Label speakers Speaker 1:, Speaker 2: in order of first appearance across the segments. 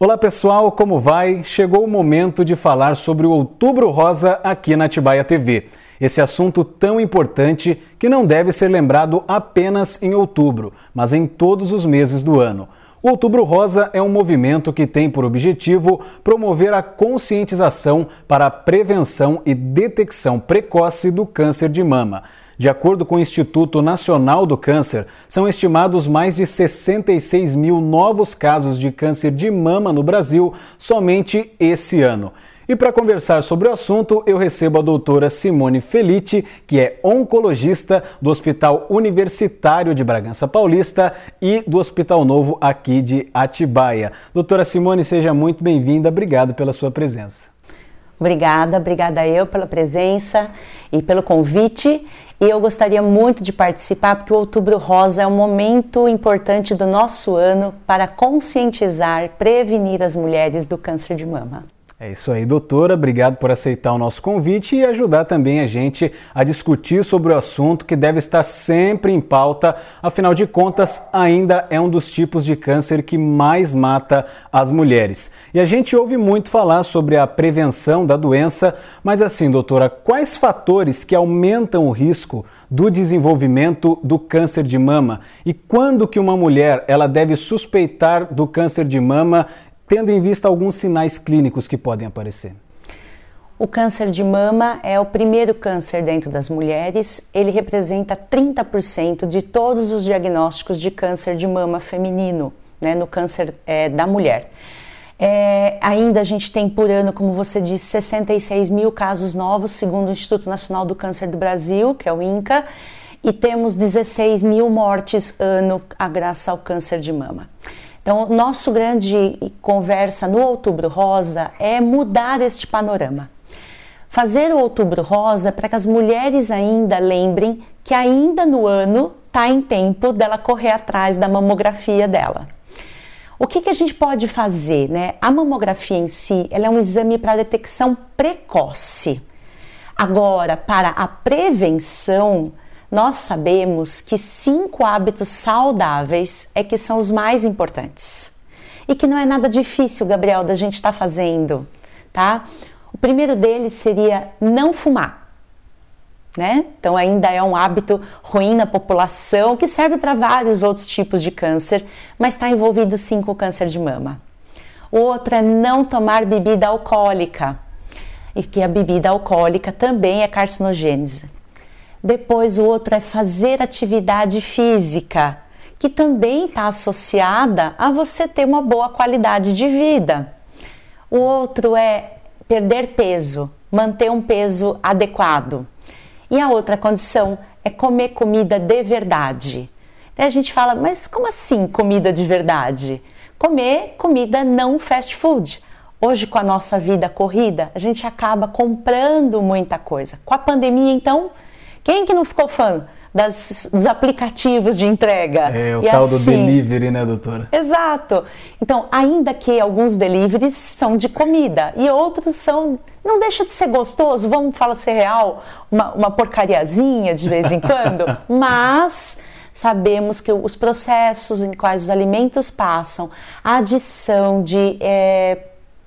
Speaker 1: Olá pessoal, como vai? Chegou o momento de falar sobre o Outubro Rosa aqui na Tibaia TV. Esse assunto tão importante que não deve ser lembrado apenas em outubro, mas em todos os meses do ano. O Outubro Rosa é um movimento que tem por objetivo promover a conscientização para a prevenção e detecção precoce do câncer de mama. De acordo com o Instituto Nacional do Câncer, são estimados mais de 66 mil novos casos de câncer de mama no Brasil somente esse ano. E para conversar sobre o assunto, eu recebo a doutora Simone Felite, que é oncologista do Hospital Universitário de Bragança Paulista e do Hospital Novo aqui de Atibaia. Doutora Simone, seja muito bem-vinda. Obrigado pela sua presença.
Speaker 2: Obrigada, obrigada eu pela presença e pelo convite e eu gostaria muito de participar porque o Outubro Rosa é um momento importante do nosso ano para conscientizar, prevenir as mulheres do câncer de mama.
Speaker 1: É isso aí, doutora. Obrigado por aceitar o nosso convite e ajudar também a gente a discutir sobre o assunto que deve estar sempre em pauta. Afinal de contas, ainda é um dos tipos de câncer que mais mata as mulheres. E a gente ouve muito falar sobre a prevenção da doença, mas assim, doutora, quais fatores que aumentam o risco do desenvolvimento do câncer de mama? E quando que uma mulher ela deve suspeitar do câncer de mama tendo em vista alguns sinais clínicos que podem aparecer?
Speaker 2: O câncer de mama é o primeiro câncer dentro das mulheres. Ele representa 30% de todos os diagnósticos de câncer de mama feminino, né, no câncer é, da mulher. É, ainda a gente tem por ano, como você disse, 66 mil casos novos, segundo o Instituto Nacional do Câncer do Brasil, que é o INCA, e temos 16 mil mortes ano a graça ao câncer de mama. Então, nosso grande conversa no Outubro Rosa é mudar este panorama. Fazer o Outubro Rosa para que as mulheres ainda lembrem que ainda no ano está em tempo dela correr atrás da mamografia dela. O que, que a gente pode fazer? Né? A mamografia em si ela é um exame para detecção precoce. Agora, para a prevenção, nós sabemos que cinco hábitos saudáveis é que são os mais importantes. E que não é nada difícil, Gabriel, da gente estar tá fazendo, tá? O primeiro deles seria não fumar. Né? Então ainda é um hábito ruim na população que serve para vários outros tipos de câncer, mas está envolvido sim com o câncer de mama. O outro é não tomar bebida alcoólica, e que a bebida alcoólica também é carcinogênese depois, o outro é fazer atividade física, que também está associada a você ter uma boa qualidade de vida. O outro é perder peso, manter um peso adequado. E a outra condição é comer comida de verdade. a gente fala, mas como assim comida de verdade? Comer comida não fast food. Hoje, com a nossa vida corrida, a gente acaba comprando muita coisa. Com a pandemia, então, quem que não ficou fã? Das, dos aplicativos de entrega. É, o e tal assim, do
Speaker 1: delivery, né, doutora?
Speaker 2: Exato. Então, ainda que alguns deliveries são de comida e outros são. Não deixa de ser gostoso, vamos falar ser real, uma, uma porcariazinha de vez em quando, mas sabemos que os processos em quais os alimentos passam, a adição de. É,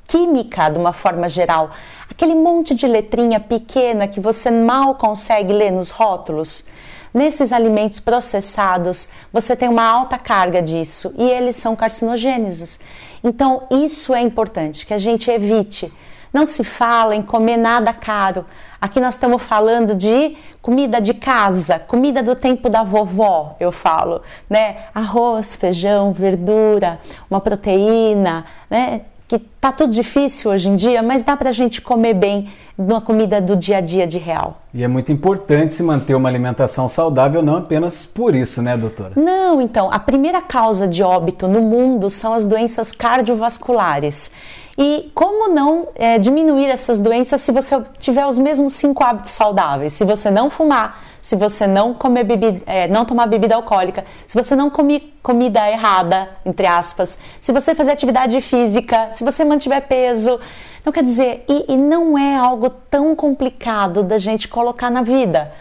Speaker 2: química de uma forma geral, aquele monte de letrinha pequena que você mal consegue ler nos rótulos. Nesses alimentos processados, você tem uma alta carga disso e eles são carcinogênesis. Então, isso é importante que a gente evite. Não se fala em comer nada caro. Aqui nós estamos falando de comida de casa, comida do tempo da vovó, eu falo, né? Arroz, feijão, verdura, uma proteína, né? que tá tudo difícil hoje em dia, mas dá pra gente comer bem uma comida do dia a dia de real.
Speaker 1: E é muito importante se manter uma alimentação saudável, não apenas por isso, né, doutora?
Speaker 2: Não, então, a primeira causa de óbito no mundo são as doenças cardiovasculares. E como não é, diminuir essas doenças se você tiver os mesmos cinco hábitos saudáveis? Se você não fumar, se você não comer bebida, é, não tomar bebida alcoólica, se você não comer comida errada, entre aspas, se você fazer atividade física, se você mantiver peso. Então quer dizer, e, e não é algo tão complicado da gente colocar na vida.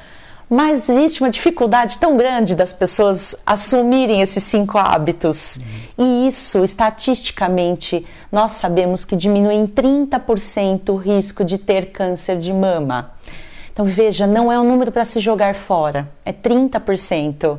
Speaker 2: Mas existe uma dificuldade tão grande das pessoas assumirem esses cinco hábitos. Uhum. E isso, estatisticamente, nós sabemos que diminui em 30% o risco de ter câncer de mama. Então veja, não é um número para se jogar fora, é 30%.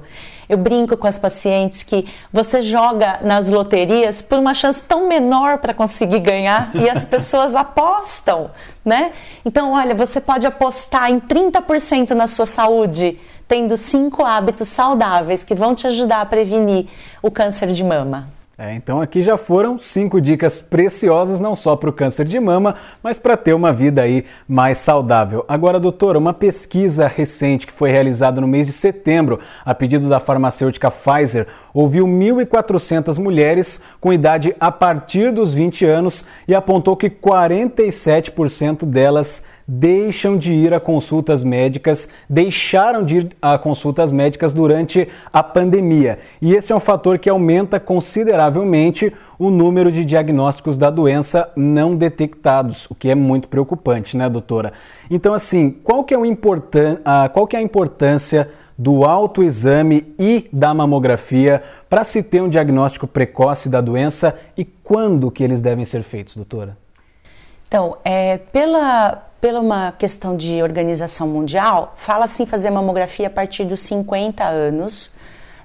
Speaker 2: Eu brinco com as pacientes que você joga nas loterias por uma chance tão menor para conseguir ganhar e as pessoas apostam, né? Então, olha, você pode apostar em 30% na sua saúde, tendo cinco hábitos saudáveis que vão te ajudar a prevenir o câncer de mama.
Speaker 1: É, então aqui já foram cinco dicas preciosas não só para o câncer de mama, mas para ter uma vida aí mais saudável. Agora, doutora, uma pesquisa recente que foi realizada no mês de setembro, a pedido da farmacêutica Pfizer, ouviu 1.400 mulheres com idade a partir dos 20 anos e apontou que 47% delas deixam de ir a consultas médicas, deixaram de ir a consultas médicas durante a pandemia. E esse é um fator que aumenta consideravelmente o número de diagnósticos da doença não detectados, o que é muito preocupante, né, doutora? Então, assim, qual que é, o importan qual que é a importância do autoexame e da mamografia para se ter um diagnóstico precoce da doença e quando que eles devem ser feitos, doutora?
Speaker 2: Então, é, pela, pela uma questão de organização mundial, fala-se em assim, fazer mamografia a partir dos 50 anos.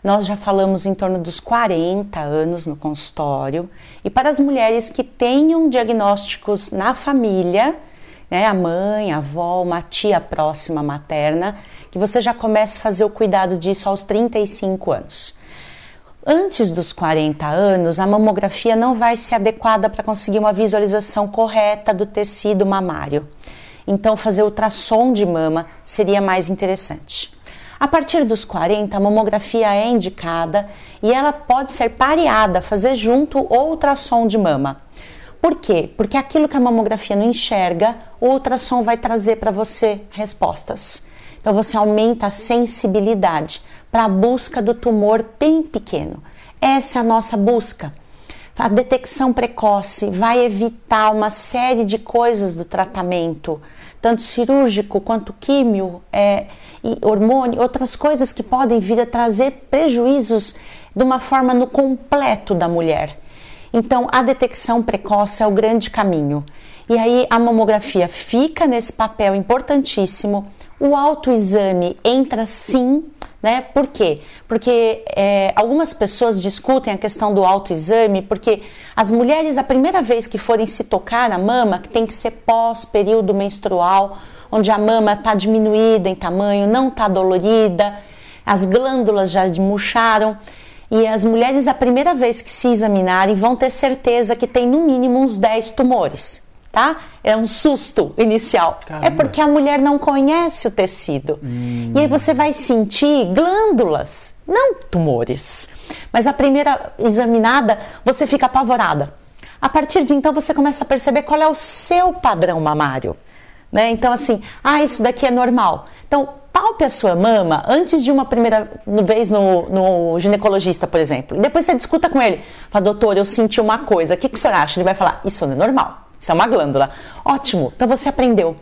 Speaker 2: Nós já falamos em torno dos 40 anos no consultório. E para as mulheres que tenham diagnósticos na família, né, a mãe, a avó, uma tia próxima materna, que você já comece a fazer o cuidado disso aos 35 anos. Antes dos 40 anos, a mamografia não vai ser adequada para conseguir uma visualização correta do tecido mamário então fazer ultrassom de mama seria mais interessante. A partir dos 40, a mamografia é indicada e ela pode ser pareada, fazer junto ou ultrassom de mama. Por quê? Porque aquilo que a mamografia não enxerga, o ultrassom vai trazer para você respostas. Então você aumenta a sensibilidade para a busca do tumor bem pequeno. Essa é a nossa busca a detecção precoce vai evitar uma série de coisas do tratamento, tanto cirúrgico quanto químio, é, e hormônio, outras coisas que podem vir a trazer prejuízos de uma forma no completo da mulher. Então, a detecção precoce é o grande caminho. E aí a mamografia fica nesse papel importantíssimo o autoexame entra sim, né? Por quê? Porque é, algumas pessoas discutem a questão do autoexame, porque as mulheres, a primeira vez que forem se tocar na mama, que tem que ser pós-período menstrual, onde a mama está diminuída em tamanho, não está dolorida, as glândulas já murcharam. E as mulheres, a primeira vez que se examinarem, vão ter certeza que tem no mínimo uns 10 tumores tá? É um susto inicial. É Caramba. É porque a mulher não conhece o tecido. Hum. E aí você vai sentir glândulas, não tumores. Mas a primeira examinada, você fica apavorada. A partir de então você começa a perceber qual é o seu padrão mamário. Né? Então, assim, ah, isso daqui é normal. Então, palpe a sua mama antes de uma primeira vez no, no ginecologista, por exemplo. E depois você discuta com ele. Fala, doutor, eu senti uma coisa. O que, que o senhor acha? Ele vai falar, isso não é normal. Isso é uma glândula. Ótimo, então você aprendeu.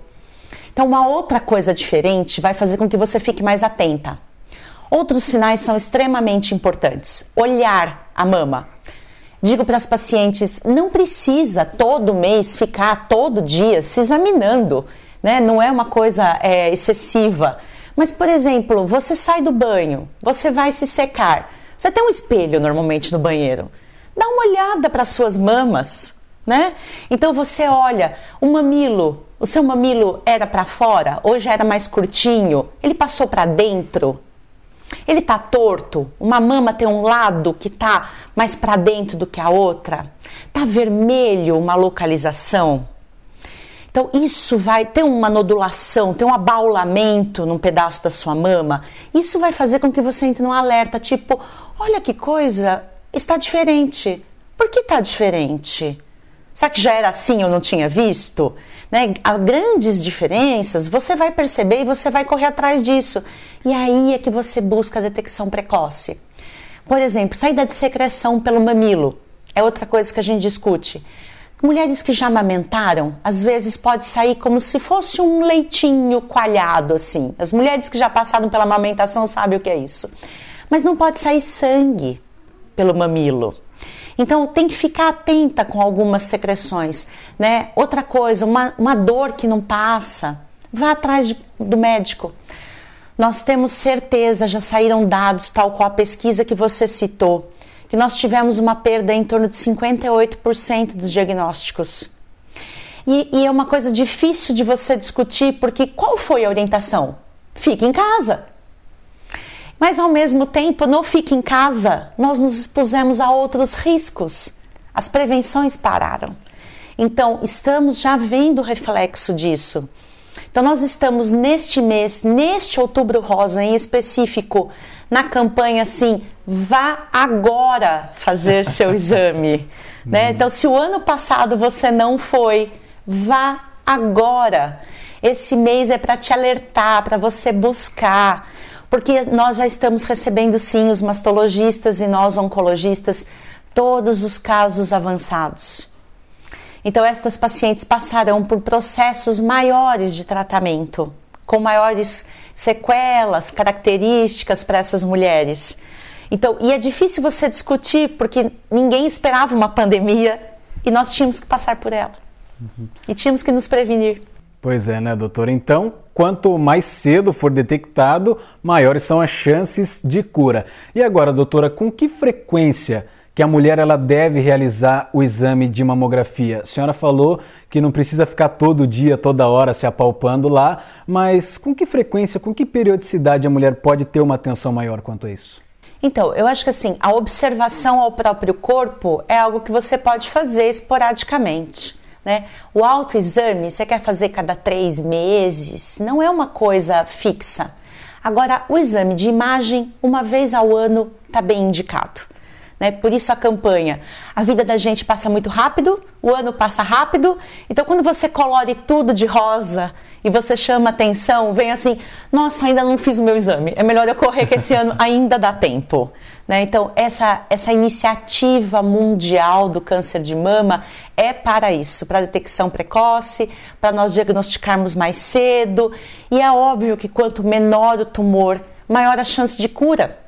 Speaker 2: Então, uma outra coisa diferente vai fazer com que você fique mais atenta. Outros sinais são extremamente importantes. Olhar a mama. Digo para as pacientes, não precisa todo mês ficar todo dia se examinando, né? Não é uma coisa é, excessiva. Mas, por exemplo, você sai do banho, você vai se secar. Você tem um espelho normalmente no banheiro. Dá uma olhada para suas mamas né? Então você olha, o mamilo, o seu mamilo era para fora, hoje era mais curtinho, ele passou para dentro. Ele tá torto, uma mama tem um lado que tá mais para dentro do que a outra. Tá vermelho uma localização. Então isso vai ter uma nodulação, tem um abaulamento num pedaço da sua mama. Isso vai fazer com que você entre num alerta, tipo, olha que coisa, está diferente. Por que está diferente? Será que já era assim eu não tinha visto? Né? Há grandes diferenças, você vai perceber e você vai correr atrás disso. E aí é que você busca a detecção precoce. Por exemplo, saída de secreção pelo mamilo é outra coisa que a gente discute. Mulheres que já amamentaram, às vezes pode sair como se fosse um leitinho coalhado assim. As mulheres que já passaram pela amamentação sabem o que é isso. Mas não pode sair sangue pelo mamilo. Então tem que ficar atenta com algumas secreções, né? Outra coisa, uma, uma dor que não passa, vá atrás de, do médico. Nós temos certeza, já saíram dados, tal qual a pesquisa que você citou, que nós tivemos uma perda em torno de 58% dos diagnósticos. E, e é uma coisa difícil de você discutir, porque qual foi a orientação? Fique em casa. Mas ao mesmo tempo, não fique em casa, nós nos expusemos a outros riscos. As prevenções pararam. Então, estamos já vendo o reflexo disso. Então, nós estamos neste mês, neste outubro rosa em específico, na campanha assim: vá agora fazer seu exame. né? Uhum. Então, se o ano passado você não foi, vá agora. Esse mês é para te alertar, para você buscar. Porque nós já estamos recebendo sim os mastologistas e nós oncologistas todos os casos avançados. Então estas pacientes passarão por processos maiores de tratamento, com maiores sequelas, características para essas mulheres. Então, e é difícil você discutir porque ninguém esperava uma pandemia e nós tínhamos que passar por ela. Uhum. E tínhamos que nos prevenir.
Speaker 1: Pois é, né, doutora? Então, quanto mais cedo for detectado, maiores são as chances de cura. E agora, doutora, com que frequência que a mulher ela deve realizar o exame de mamografia? A senhora falou que não precisa ficar todo dia, toda hora se apalpando lá, mas com que frequência, com que periodicidade a mulher pode ter uma atenção maior quanto a isso?
Speaker 2: Então, eu acho que assim, a observação ao próprio corpo é algo que você pode fazer esporadicamente. Né? O autoexame você quer fazer cada três meses, não é uma coisa fixa. Agora, o exame de imagem, uma vez ao ano, está bem indicado. Né? Por isso a campanha. A vida da gente passa muito rápido, o ano passa rápido, então quando você colore tudo de rosa e você chama atenção, vem assim, nossa, ainda não fiz o meu exame, é melhor eu correr que esse ano ainda dá tempo. Né? Então, essa, essa iniciativa mundial do câncer de mama é para isso, para detecção precoce, para nós diagnosticarmos mais cedo. E é óbvio que quanto menor o tumor, maior a chance de cura.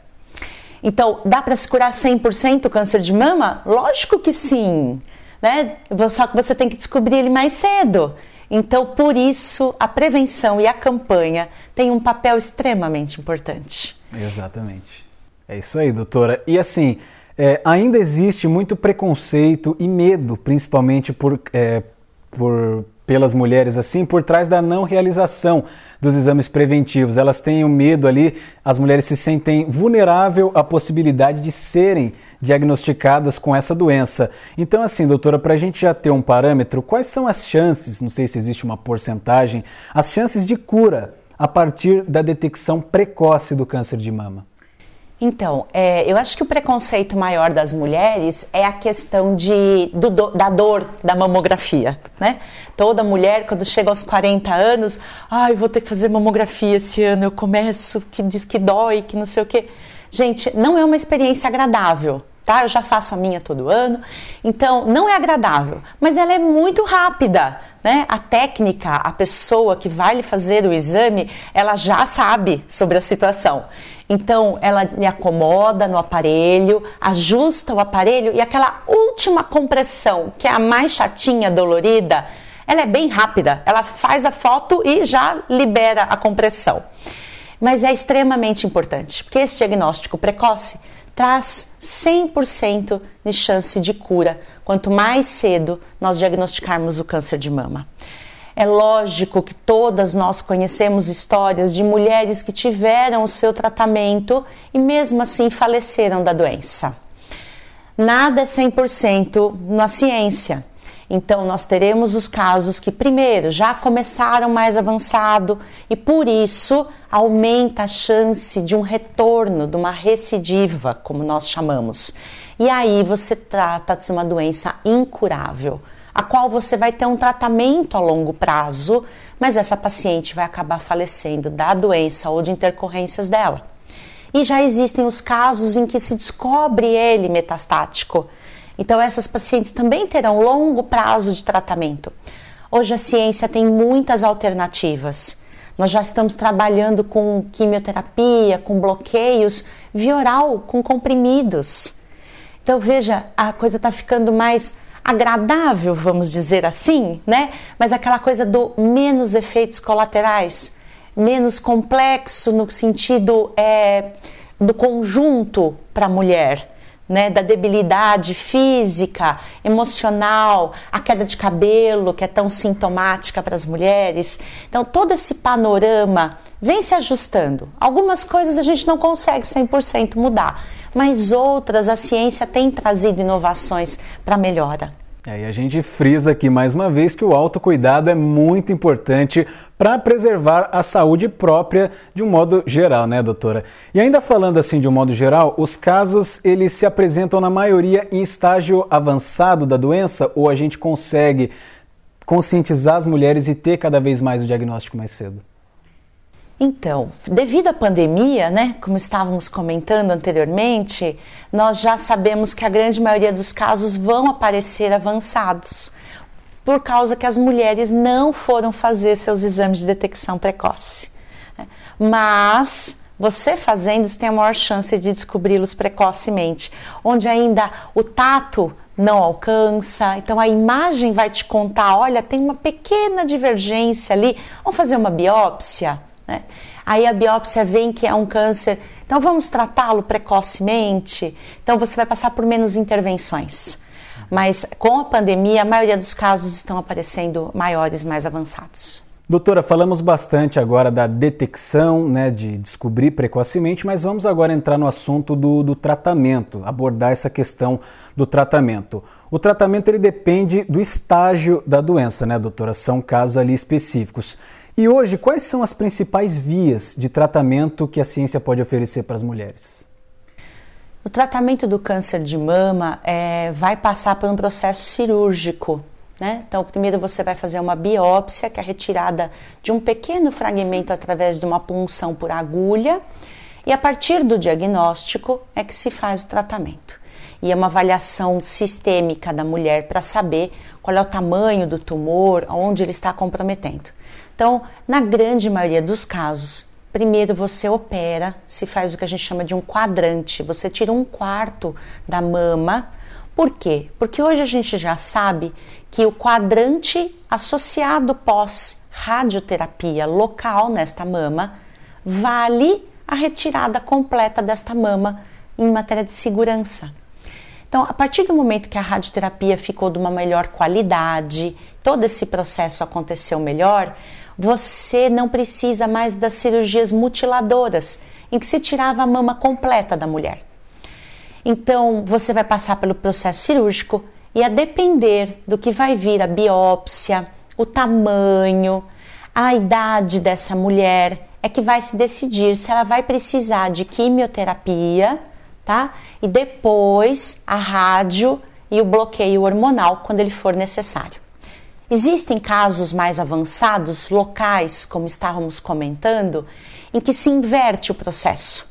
Speaker 2: Então, dá para se curar 100% o câncer de mama? Lógico que sim, né? Só que você tem que descobrir ele mais cedo. Então, por isso, a prevenção e a campanha têm um papel extremamente importante.
Speaker 1: Exatamente. É isso aí, doutora. E assim, é, ainda existe muito preconceito e medo, principalmente por, é, por pelas mulheres assim por trás da não realização dos exames preventivos. Elas têm o um medo ali, as mulheres se sentem vulnerável à possibilidade de serem diagnosticadas com essa doença. Então, assim, doutora, para a gente já ter um parâmetro, quais são as chances, não sei se existe uma porcentagem, as chances de cura a partir da detecção precoce do câncer de mama?
Speaker 2: Então, é, eu acho que o preconceito maior das mulheres é a questão de, do, da dor da mamografia, né? Toda mulher, quando chega aos 40 anos, ai, ah, vou ter que fazer mamografia esse ano, eu começo, que diz que dói, que não sei o quê. Gente, não é uma experiência agradável, tá? Eu já faço a minha todo ano, então não é agradável, mas ela é muito rápida, né? A técnica, a pessoa que vai lhe fazer o exame, ela já sabe sobre a situação. Então, ela me acomoda no aparelho, ajusta o aparelho e aquela última compressão, que é a mais chatinha, dolorida, ela é bem rápida. Ela faz a foto e já libera a compressão. Mas é extremamente importante, porque esse diagnóstico precoce traz 100% de chance de cura, quanto mais cedo nós diagnosticarmos o câncer de mama. É lógico que todas nós conhecemos histórias de mulheres que tiveram o seu tratamento e mesmo assim faleceram da doença. Nada é 100% na ciência. Então, nós teremos os casos que, primeiro, já começaram mais avançado e, por isso, aumenta a chance de um retorno, de uma recidiva, como nós chamamos. E aí você trata de uma doença incurável a qual você vai ter um tratamento a longo prazo, mas essa paciente vai acabar falecendo da doença ou de intercorrências dela. E já existem os casos em que se descobre ele metastático. Então, essas pacientes também terão longo prazo de tratamento. Hoje a ciência tem muitas alternativas. Nós já estamos trabalhando com quimioterapia, com bloqueios, via oral, com comprimidos. Então veja, a coisa está ficando mais agradável, vamos dizer assim, né? Mas aquela coisa do menos efeitos colaterais, menos complexo no sentido é, do conjunto para a mulher. Né, da debilidade física, emocional, a queda de cabelo, que é tão sintomática para as mulheres. Então, todo esse panorama vem se ajustando. Algumas coisas a gente não consegue 100% mudar, mas outras a ciência tem trazido inovações para melhora.
Speaker 1: É, e a gente frisa aqui mais uma vez que o autocuidado é muito importante para preservar a saúde própria de um modo geral, né, doutora? E ainda falando assim de um modo geral, os casos eles se apresentam na maioria em estágio avançado da doença ou a gente consegue conscientizar as mulheres e ter cada vez mais o diagnóstico mais cedo?
Speaker 2: Então, devido à pandemia, né, como estávamos comentando anteriormente, nós já sabemos que a grande maioria dos casos vão aparecer avançados, por causa que as mulheres não foram fazer seus exames de detecção precoce. Né. Mas você fazendo, você tem a maior chance de descobri-los precocemente, onde ainda o tato não alcança. Então a imagem vai te contar, olha, tem uma pequena divergência ali. Vamos fazer uma biópsia? Né? Aí a biópsia vem que é um câncer, então vamos tratá-lo precocemente. Então você vai passar por menos intervenções. Mas com a pandemia, a maioria dos casos estão aparecendo maiores, mais avançados.
Speaker 1: Doutora, falamos bastante agora da detecção, né, de descobrir precocemente, mas vamos agora entrar no assunto do, do tratamento, abordar essa questão do tratamento. O tratamento ele depende do estágio da doença, né, doutora? São casos ali específicos. E hoje, quais são as principais vias de tratamento que a ciência pode oferecer para as mulheres?
Speaker 2: O tratamento do câncer de mama é, vai passar por um processo cirúrgico. Né? Então, primeiro você vai fazer uma biópsia, que é a retirada de um pequeno fragmento através de uma punção por agulha, e a partir do diagnóstico é que se faz o tratamento. E é uma avaliação sistêmica da mulher para saber qual é o tamanho do tumor, onde ele está comprometendo. Então, na grande maioria dos casos, primeiro você opera, se faz o que a gente chama de um quadrante, você tira um quarto da mama. Por quê? Porque hoje a gente já sabe que o quadrante associado pós radioterapia local nesta mama vale a retirada completa desta mama em matéria de segurança. Então, a partir do momento que a radioterapia ficou de uma melhor qualidade, todo esse processo aconteceu melhor, você não precisa mais das cirurgias mutiladoras, em que se tirava a mama completa da mulher. Então, você vai passar pelo processo cirúrgico e, a depender do que vai vir a biópsia, o tamanho, a idade dessa mulher, é que vai se decidir se ela vai precisar de quimioterapia, tá? E depois a rádio e o bloqueio hormonal quando ele for necessário. Existem casos mais avançados, locais, como estávamos comentando, em que se inverte o processo.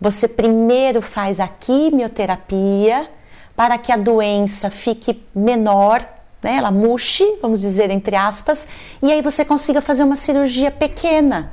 Speaker 2: Você primeiro faz a quimioterapia para que a doença fique menor, né? ela murche, vamos dizer entre aspas, e aí você consiga fazer uma cirurgia pequena.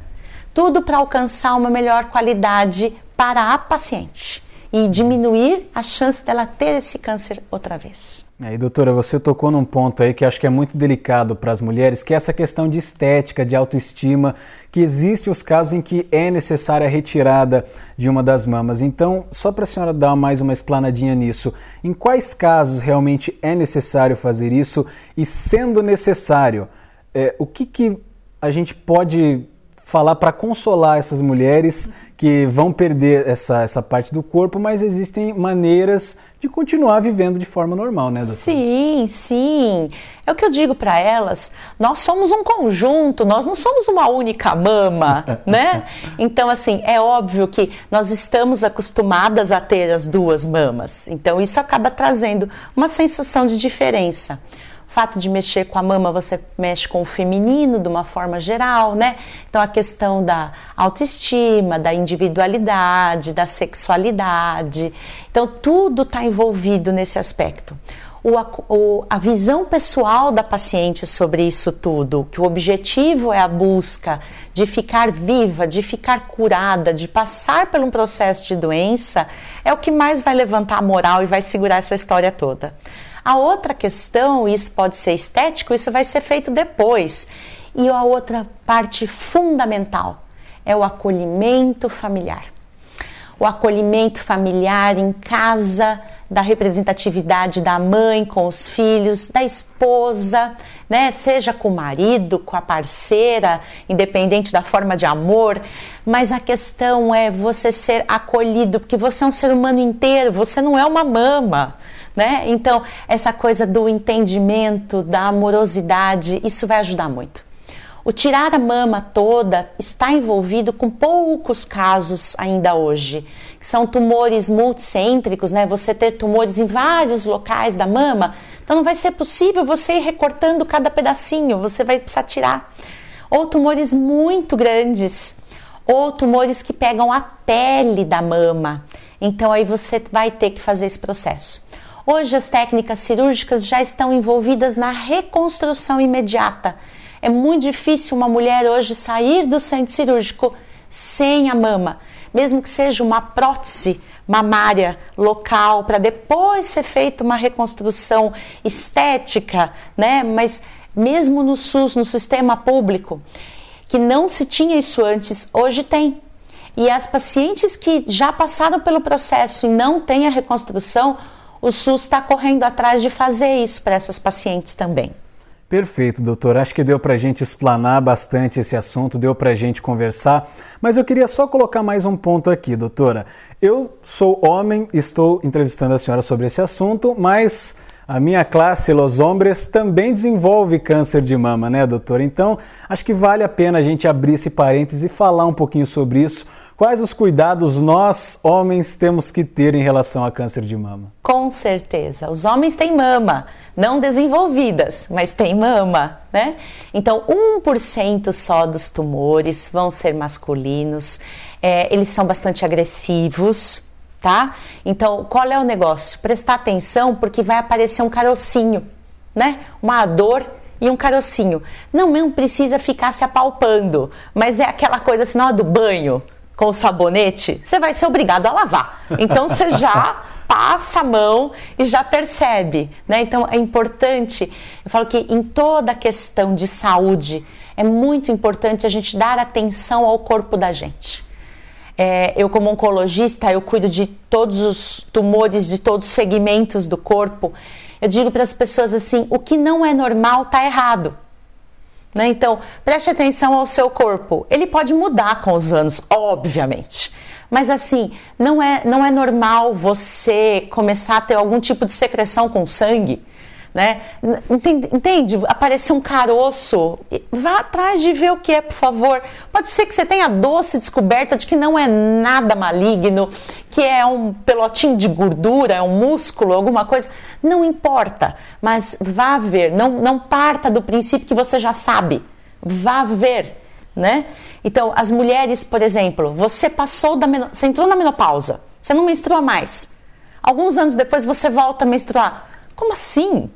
Speaker 2: Tudo para alcançar uma melhor qualidade para a paciente e diminuir a chance dela ter esse câncer outra vez.
Speaker 1: Aí, doutora, você tocou num ponto aí que acho que é muito delicado para as mulheres, que é essa questão de estética, de autoestima, que existe os casos em que é necessária a retirada de uma das mamas. Então, só para a senhora dar mais uma explanadinha nisso, em quais casos realmente é necessário fazer isso e, sendo necessário, é, o que, que a gente pode falar para consolar essas mulheres? que vão perder essa, essa parte do corpo, mas existem maneiras de continuar
Speaker 2: vivendo de forma normal, né, doutora? Sim, sim. É o que eu digo para elas, nós somos um conjunto, nós não somos uma única mama, né? Então, assim, é óbvio que nós estamos acostumadas a ter as duas mamas. Então, isso acaba trazendo uma sensação de diferença fato de mexer com a mama, você mexe com o feminino de uma forma geral, né? Então a questão da autoestima, da individualidade, da sexualidade. Então tudo está envolvido nesse aspecto. O, o, a visão pessoal da paciente sobre isso tudo, que o objetivo é a busca de ficar viva, de ficar curada, de passar por um processo de doença, é o que mais vai levantar a moral e vai segurar essa história toda. A outra questão, isso pode ser estético, isso vai ser feito depois. E a outra parte fundamental é o acolhimento familiar. O acolhimento familiar em casa, da representatividade da mãe com os filhos, da esposa, né? Seja com o marido, com a parceira, independente da forma de amor, mas a questão é você ser acolhido, porque você é um ser humano inteiro, você não é uma mama né? Então, essa coisa do entendimento, da amorosidade, isso vai ajudar muito. O tirar a mama toda está envolvido com poucos casos ainda hoje. São tumores multicêntricos, né? Você ter tumores em vários locais da mama, então não vai ser possível você ir recortando cada pedacinho, você vai precisar tirar. Ou tumores muito grandes, ou tumores que pegam a pele da mama. Então aí você vai ter que fazer esse processo. Hoje, as técnicas cirúrgicas já estão envolvidas na reconstrução imediata. É muito difícil uma mulher hoje sair do centro cirúrgico sem a mama, mesmo que seja uma prótese mamária local para depois ser feita uma reconstrução estética, né? Mas mesmo no SUS, no sistema público, que não se tinha isso antes, hoje tem. E as pacientes que já passaram pelo processo e não têm a reconstrução, o SUS está correndo atrás de fazer isso para essas pacientes também.
Speaker 1: Perfeito, doutor. Acho que deu para a gente explanar bastante esse assunto, deu para a gente conversar, mas eu queria só colocar mais um ponto aqui, doutora. Eu sou homem, estou entrevistando a senhora sobre esse assunto, mas a minha classe, Los Hombres, também desenvolve câncer de mama, né, doutora? Então, acho que vale a pena a gente abrir esse parênteses e falar um pouquinho sobre isso, Quais os cuidados nós, homens, temos que ter em relação a câncer de mama?
Speaker 2: Com certeza. Os homens têm mama, não desenvolvidas, mas têm mama, né? Então, 1% só dos tumores vão ser masculinos. É, eles são bastante agressivos, tá? Então, qual é o negócio? Prestar atenção porque vai aparecer um carocinho, né? Uma dor e um carocinho. Não, mesmo precisa ficar se apalpando, mas é aquela coisa assim, ó, do banho, com sabonete, você vai ser obrigado a lavar. Então você já passa a mão e já percebe, né? Então é importante. Eu falo que em toda questão de saúde é muito importante a gente dar atenção ao corpo da gente. É, eu como oncologista eu cuido de todos os tumores de todos os segmentos do corpo. Eu digo para as pessoas assim, o que não é normal está errado. Né? Então, preste atenção ao seu corpo. Ele pode mudar com os anos, obviamente. Mas assim, não é, não é normal você começar a ter algum tipo de secreção com sangue né? Entende? Aparecer um caroço. Vá atrás de ver o que é, por favor. Pode ser que você tenha a doce descoberta de que não é nada maligno, que é um pelotinho de gordura, é um músculo, alguma coisa. Não importa, mas vá ver. Não, não parta do princípio que você já sabe. Vá ver, né? Então, as mulheres, por exemplo, você passou da menopausa, você entrou na menopausa, você não menstrua mais. Alguns anos depois você volta a menstruar. Como assim?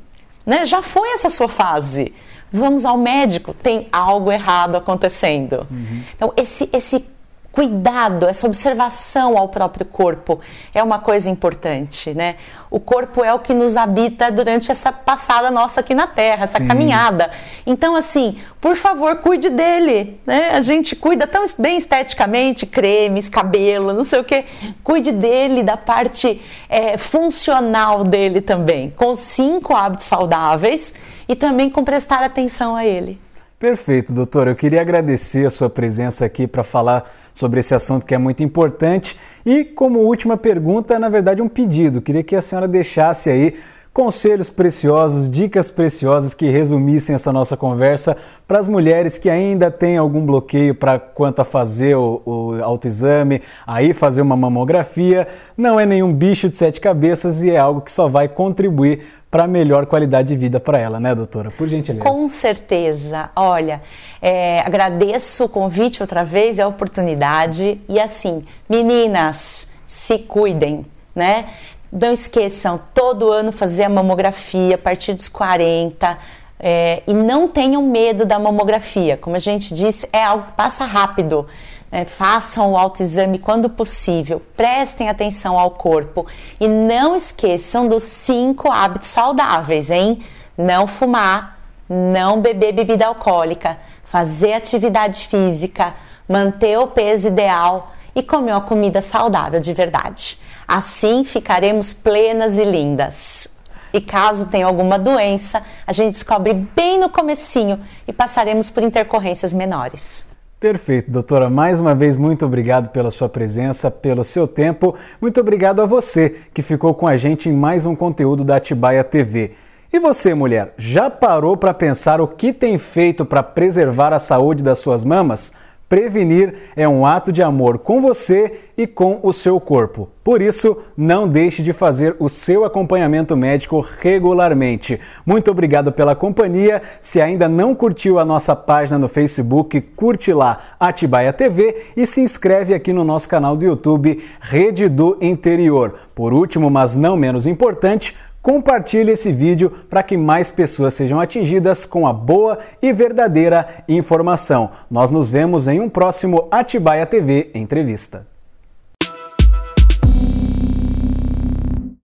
Speaker 2: né? Já foi essa sua fase. Vamos ao médico, tem algo errado acontecendo. Uhum. Então, esse, esse cuidado, essa observação ao próprio corpo é uma coisa importante, né? O corpo é o que nos habita durante essa passada nossa aqui na Terra, essa Sim. caminhada. Então, assim, por favor, cuide dele, né? A gente cuida tão bem esteticamente, cremes, cabelo, não sei o que. Cuide dele, da parte é, funcional dele também, com cinco hábitos saudáveis e também com prestar atenção a ele.
Speaker 1: Perfeito, doutor. Eu queria agradecer a sua presença aqui para falar sobre esse assunto que é muito importante. E como última pergunta, na verdade, um pedido. Queria que a senhora deixasse aí conselhos preciosos, dicas preciosas que resumissem essa nossa conversa para as mulheres que ainda têm algum bloqueio para quanto a fazer o, o autoexame, aí fazer uma mamografia. Não é nenhum bicho de sete cabeças e é algo que só vai contribuir para melhor qualidade de vida para ela, né, doutora? Por gentileza. Com
Speaker 2: certeza. Olha, é, agradeço o convite outra vez, é a oportunidade. E assim, meninas, se cuidem, né? Não esqueçam, todo ano fazer a mamografia a partir dos 40. É, e não tenham medo da mamografia. Como a gente disse, é algo que passa rápido é, façam o autoexame quando possível, prestem atenção ao corpo e não esqueçam dos cinco hábitos saudáveis, hein? Não fumar, não beber bebida alcoólica, fazer atividade física, manter o peso ideal e comer uma comida saudável de verdade. Assim ficaremos plenas e lindas. E caso tenha alguma doença, a gente descobre bem no comecinho e passaremos por intercorrências menores.
Speaker 1: Perfeito, doutora. Mais uma vez, muito obrigado pela sua presença, pelo seu tempo. Muito obrigado a você que ficou com a gente em mais um conteúdo da Atibaia TV. E você, mulher, já parou para pensar o que tem feito para preservar a saúde das suas mamas? Prevenir é um ato de amor com você e com o seu corpo. Por isso, não deixe de fazer o seu acompanhamento médico regularmente. Muito obrigado pela companhia. Se ainda não curtiu a nossa página no Facebook, curte lá Atibaia TV e se inscreve aqui no nosso canal do YouTube Rede do Interior. Por último, mas não menos importante, Compartilhe esse vídeo para que mais pessoas sejam atingidas com a boa e verdadeira informação. Nós nos vemos em um próximo Atibaia TV Entrevista.